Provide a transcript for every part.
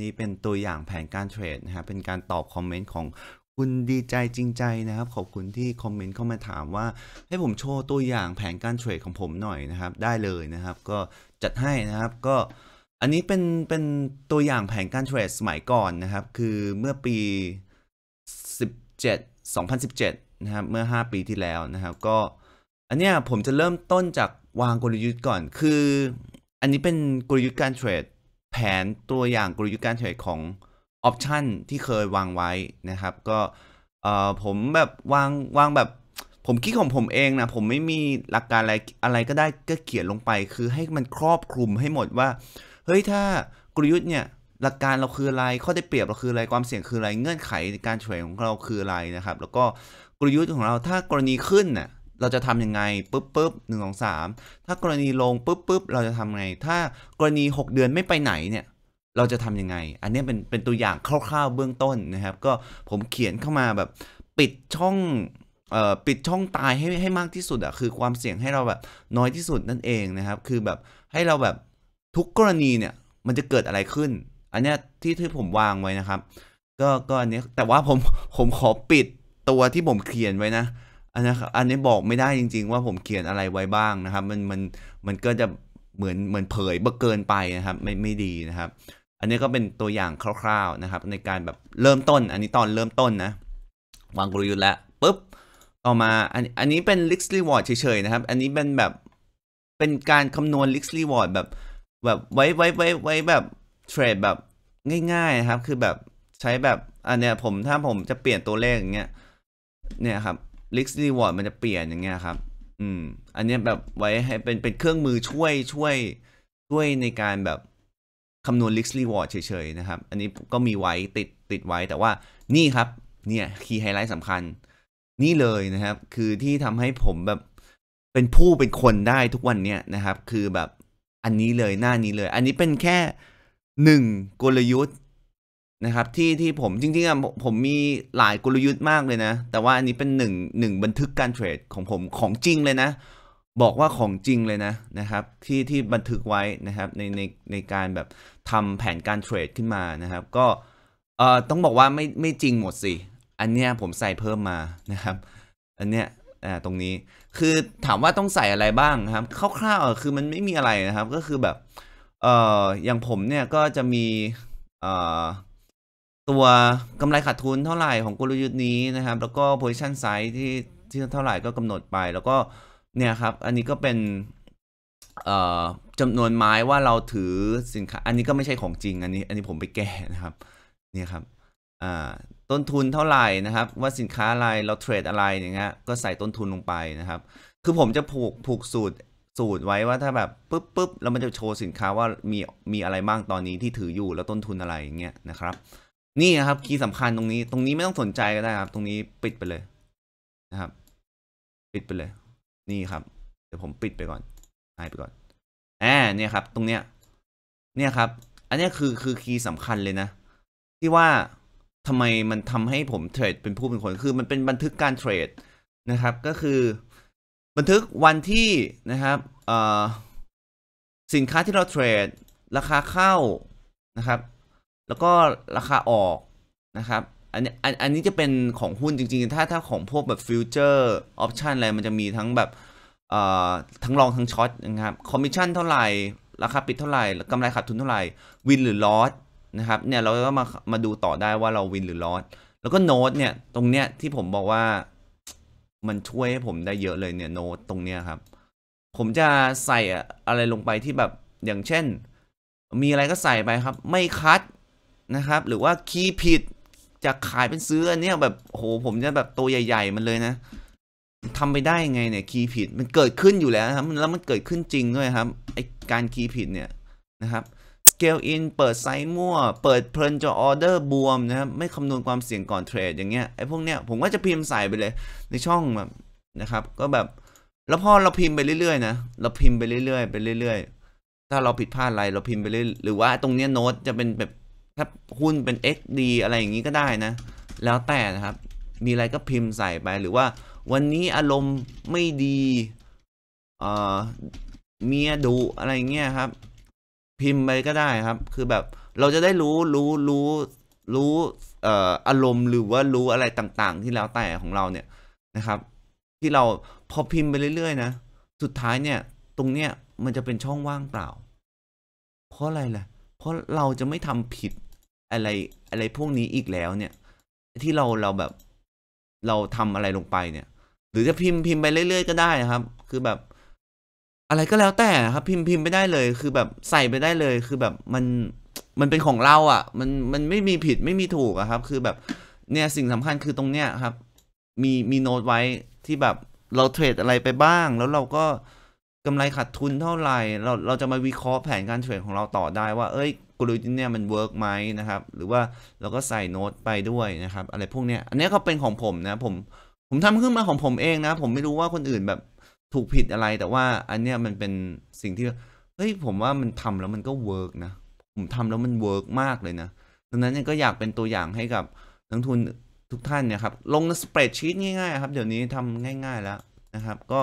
นี่เป็นตัวอย่างแผนการเทรดนะครับ เป็นการตอบคอมเมนต์ของคุณดีใจจริงใจนะครับ ขอบคุณที่คอมเมนต์เข้ามาถามว่าให้ผมโชว์ตัวอย่างแผนการเทรดของผมหน่อยนะครับ ได้เลยนะครับ ก็จัดให้นะครับ ก็อันนี้เป็นเป็นตัวอย่างแผนการเทรดสมัยก่อนนะครับ คือเมื่อปี17 2017นะครับ เมื่อ 5 ปีที่แล้วนะครับ ก็อันเนี้ยผมจะเริ่มต้นจากวางกลยุทธ์ก่อน คืออันนี้เป็นกลยุทธ์การเทรดแผนตัวอย่างกลยุทธ์การเทรดของออปชันที่เคยวางไว้นะครับ ก็ผมแบบวางวางแบบผมคิดของผมเองนะผมไม่มีหลักการอะไรอะไรก็ได้ก็เขียนลงไป คือให้มันครอบคลุมให้หมดว่าเฮ้ยถ้ากลยุทธ์เนี่ย หลักการเราคืออะไรข้อได้เปรียบเราคืออะไรความเสี่ยงคืออะไรเงื่อนไขในการเทรดของเราคืออะไรนะครับ แล้วก็กลยุทธ์ของเราถ้ากรณีขึ้นน่ะเราจะทำยังไงปุ๊บปุ๊บหนึ่งสองสามถ้ากรณีลงปุ๊บปุ๊บเราจะทำไงถ้ากรณี 6 เดือนไม่ไปไหนเนี่ย เราจะทำยังไงอันนี้เป็นเป็นตัวอย่างคร่าวๆเบื้องต้นนะครับ ก็ผมเขียนเข้ามาแบบปิดช่องเอ่อปิดช่องตายให้ให้มากที่สุดอะคือความเสี่ยงให้เราแบบน้อยที่สุดนั่นเองนะครับ คือแบบให้เราแบบทุกกรณีเนี่ยมันจะเกิดอะไรขึ้น อันนี้ที่ที่ผมวางไว้นะครับก็ก็อันนี้แต่ว่าผมผมขอปิดตัวที่ผมเขียนไว้นะอันนี้อันนี้บอกไม่ได้จริงๆ ว่าผมเขียนอะไรไว้บ้างนะครับ มันมันมันก็จะเหมือนเหมือนเผยเบิกเกินไปนะครับ ไม่ไม่ดีนะครับ อันนี้ก็เป็นตัวอย่างคร่าวๆนะครับ ในการแบบเริ่มต้น อันนี้ตอนเริ่มต้นนะ วางกลยุทธ์แล้วปุ๊บต่อมาอันอันนี้เป็นลิขสิทธิ์เฉยๆนะครับอันนี้เป็นแบบเป็นการคำนวณลิขสิทธิ์แบบแบบไว้ไว้ไว้ไว้แบบเทรดแบบง่ายๆนะครับ คือแบบใช้แบบอันเนี้ยผมถ้าผมจะเปลี่ยนตัวเลขอย่างเงี้ยเนี่ยครับลิกซ์รีวอร์ดมันจะเปลี่ยนอย่างเงี้ยครับ อืม อันนี้แบบไว้ให้เป็นเป็นเครื่องมือช่วยช่วย ช่วยในการแบบคำนวณ r i ์รีวอร์ดเฉยๆ นะครับ อันนี้ก็มีไว้ติดติดไว้แต่ว่านี่ครับ เนี่ยคีย์ไฮไลท์สำคัญ นี่เลยนะครับ คือที่ทำให้ผมแบบเป็นผู้เป็นคนได้ทุกวันเนี้ยนะครับ คือแบบอันนี้เลยหน้านี้เลย อันนี้เป็นแค่หนึ่งกลยุทธ์นะครับที่ที่ผมจริงๆอ่ะผมมีหลายกลยุทธ์มากเลยนะ แต่ว่าอันนี้เป็นหนึ่งหนึ่งบันทึกการเทรดของผมของจริงเลยนะ บอกว่าของจริงเลยนะนะครับที่ที่บันทึกไว้นะครับในในในการแบบทำแผนการเทรดขึ้นมานะครับ ก็เอ่อต้องบอกว่าไม่ไม่จริงหมดสิ อันเนี้ยผมใส่เพิ่มมานะครับ อันเนี้ยอ่าตรงนี้คือถามว่าต้องใส่อะไรบ้างครับ คร่าวๆคือมันไม่มีอะไรนะครับก็คือแบบเอ่ออย่างผมเนี่ยก็จะมีเอ่อตัวกำไรขาดทุนเท่าไหร่ของกลยุทธ์นี้นะครับ แล้วก็ position size ที่ที่เท่าไหร่ ก็กำหนดไป แล้วก็เนี่ยครับ อันนี้ก็เป็นจำนวนไม้ว่าเราถือสินค้า อันนี้ก็ไม่ใช่ของจริง อันนี้ อันนี้ผมไปแก้นะครับ เนี่ยครับต้นทุนเท่าไหร่นะครับ ว่าสินค้าอะไร เราเทรดอะไรอย่างเงี้ย ก็ใส่ต้นทุนลงไปนะครับ คือผมจะผูกผูกสูตรสูตรไว้ว่าถ้าแบบปุ๊บปุ๊บแล้วมันจะโชว์สินค้าว่ามีมีอะไรบ้างตอนนี้ที่ถืออยู่แล้วต้นทุนอะไรอย่างเงี้ยนะครับนี่นะครับ คีย์สำคัญตรงนี้ ตรงนี้ไม่ต้องสนใจก็ได้ครับ ตรงนี้ปิดไปเลยนะครับ ปิดไปเลย นี่ครับ เดี๋ยวผมปิดไปก่อนหายไปก่อนแอบเนี่ยครับ ตรงเนี้ยเนี่ยครับ อันนี้คือคือคีย์สำคัญเลยนะ ที่ว่าทำไมมันทำให้ผมเทรดเป็นผู้เป็นคนคือมันเป็นบันทึกการเทรดนะครับ ก็คือบันทึกวันที่นะครับ สินค้าที่เราเทรดราคาเข้านะครับแล้วก็ราคาออกนะครับอันนี้อันอันนี้จะเป็นของหุ้นจริงๆ ถ้าถ้าของพวกแบบฟิวเจอร์ออปชันอะไรมันจะมีทั้งแบบเอ่อทั้งลองทั้งช็อตนะครับคอมมิชชั่นเท่าไหร่ ราคาปิดเท่าไหร่กำไรขาดทุนเท่าไหร่วินหรือลอสนะครับเนี่ยเราก็มามาดูต่อได้ว่าเราวินหรือลอสแล้วก็โน้ตเนี่ยตรงเนี้ยที่ผมบอกว่ามันช่วยให้ผมได้เยอะเลยเนี่ยโน้ตตรงเนี้ยครับ ผมจะใส่อะไรลงไปที่แบบอย่างเช่น มีอะไรก็ใส่ไปครับ ไม่คัดนะครับ หรือว่าคีย์ผิดจะขายเป็นซื้ออันเนี้ยแบบโห ผมจะแบบตัวใหญ่ ๆ มันเลยนะทำไปได้ยังไงเนี่ยคีย์ผิดมันเกิดขึ้นอยู่แล้วครับ แล้วมันเกิดขึ้นจริงด้วยครับ ไอการคีย์ผิดเนี่ยนะครับ scale in เปิดไซส์มั่วเปิดเพลินจอออเดอร์บวมนะครับ ไม่คำนวณความเสี่ยงก่อนเทรดอย่างเงี้ยไอพวกเนี้ย ผมก็จะพิมพ์ใส่ไปเลยในช่องแบบนะครับ ก็แบบแล้วพอเราพิมพ์ไปเรื่อยๆนะเราพิมพ์ไปเรื่อยๆไปเรื่อยๆถ้าเราผิดพลาดอะไรเราพิมพ์ไปเรื่อยหรือว่าตรงเนี้ยโน้ตจะเป็นแบบถ้าหุ้นเป็น XD อะไรอย่างนี้ก็ได้นะ แล้วแต่นะครับ มีอะไรก็พิมพ์ใส่ไป หรือว่าวันนี้อารมณ์ไม่ดีเอ่อเมียดูอะไรเงี้ยครับ พิมพ์ไปก็ได้ครับ คือแบบเราจะได้รู้รู้รู้รู้เอ่ออารมณ์หรือว่ารู้อะไรต่างๆ ที่แล้วแต่ของเราเนี่ยนะครับ ที่เราพอพิมพ์ไปเรื่อยๆนะสุดท้ายเนี่ยตรงเนี้ยมันจะเป็นช่องว่างเปล่า เพราะอะไรล่ะพราะเราจะไม่ทำผิดอะไรอะไรพวกนี้อีกแล้วเนี่ย ที่เราเราแบบเราทำอะไรลงไปเนี่ย หรือจะพิมพ์พิมพ์ไปเรื่อยๆก็ได้นะครับ คือแบบอะไรก็แล้วแต่ครับ พิมพ์พิมพ์ไปได้เลย คือแบบใส่ไปได้เลย คือแบบมันมันเป็นของเราอะ่ะ มันมันไม่มีผิดไม่มีถูกอะครับ คือแบบเนี่ยสิ่งสำคัญคือตรงเนี้ยครับ มีมีโน้ตไว้ที่แบบเราเทรดอะไรไปบ้าง แล้วเราก็กำไรขาดทุนเท่าไหร่ เราเราจะมาวิเคราะห์แผนการเทรดของเราต่อได้ว่า เอ้ย กลยุทธ์เนี่ยมันเวิร์กไหมนะครับ หรือว่าเราก็ใส่โน้ตไปด้วยนะครับ อะไรพวกเนี้ย อันนี้ก็เป็นของผมนะ ผม ผมทำขึ้นมาของผมเองนะ ผมไม่รู้ว่าคนอื่นแบบถูกผิดอะไร แต่ว่าอันเนี้ยมันเป็นสิ่งที่ เฮ้ย ผมว่ามันทำแล้วมันก็เวิร์กนะ ผมทำแล้วมันเวิร์กมากเลยนะดังนั้นก็อยากเป็นตัวอย่างให้กับนักทุนทุกท่านเนี่ยครับ ลงสเปรดชีตง่าย ๆ ครับ เดี๋ยวนี้ทำง่าย ๆ แล้วนะครับ ก็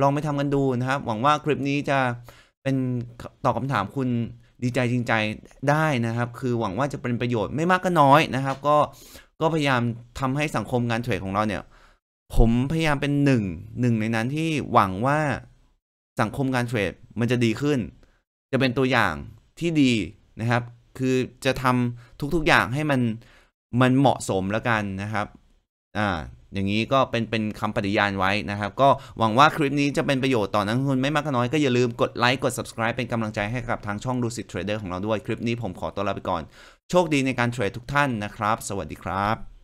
ลองไปทำกันดูนะครับ หวังว่าคลิปนี้จะเป็นตอบคาถามคุณดีใจจริงใจได้นะครับ คือหวังว่าจะเป็นประโยชน์ไม่มากก็น้อยนะครับ ก็ก็พยายามทำให้สังคมงานเทรดของเราเนี่ย ผมพยายามเป็นหนึ่ง หนึ่งในนั้นที่หวังว่าสังคมการเทรดมันจะดีขึ้น จะเป็นตัวอย่างที่ดีนะครับ คือจะทำทุกๆ อย่างให้มันมันเหมาะสมแล้วกันนะครับ อ่าอย่างนี้ก็เป็นเป็นคำปฏิญาณไว้นะครับ ก็หวังว่าคลิปนี้จะเป็นประโยชน์ต่อนักลงทุนไม่มากก็น้อยก็อย่าลืมกดไลค์กด subscribe เป็นกำลังใจให้กับทางช่องดูสิทเทรดเดอร์ของเราด้วยคลิปนี้ผมขอตัวลาไปก่อน โชคดีในการเทรดทุกท่านนะครับ สวัสดีครับ